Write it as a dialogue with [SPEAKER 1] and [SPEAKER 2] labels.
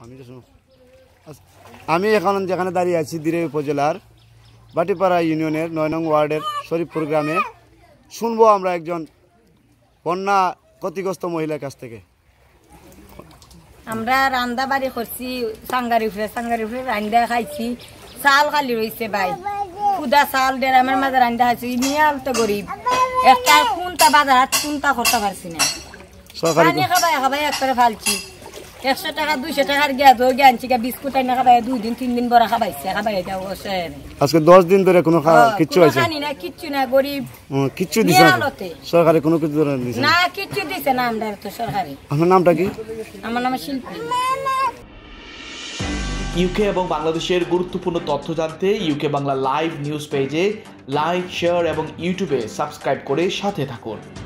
[SPEAKER 1] আচ্ছা, আমি এখন যেখানে দাঁড়িয়ে আছি দিরে উপজেলার বাটিপাড়া ইউনিয়নের নয় নং ওয়ার্ডের শরীফপুর গ্রামে শুনবো আমরা একজন বন্যা ক্ষতিগ্রস্ত মহিলার কাছ থেকে
[SPEAKER 2] আমরা রান্দা বাড়ি করছি সাঙ্গারি ফুলে সাংগারি ফুলে রান্দা খাইছি চাল খালি রয়েছে ভাই খুদা চাল ডেরামের মাঝে রান্দা খাইছি নিয়াল তো গরিব একটা কোনটা বাজার কোনটা করতে পারছি না পানি খাবাই খাবাই একবারে ফালছি একশো টাকা দুইশো টাকার গ্যাস হয়ে গিয়ে আনছি বিস্কুট খাবাই দুই দিন তিন দিন বড় খাবাইছে খাবাই
[SPEAKER 1] আজকে দশ দিন ধরে কোনো কিচ্ছু আছে
[SPEAKER 2] না কিচ্ছু না গরিব
[SPEAKER 1] কিচ্ছু দিছে সরকারি কোনো
[SPEAKER 3] কিছু না
[SPEAKER 2] কিচ্ছু দিছে না আমরা তো সরকারি আমার নামটা কি আমার নাম শিল্পী
[SPEAKER 3] ইউকে এবং বাংলাদেশের গুরুত্বপূর্ণ তথ্য জানতে ইউকে বাংলা লাইভ নিউজ পেজে লাইক শেয়ার এবং ইউটিউবে সাবস্ক্রাইব করে সাথে থাকুন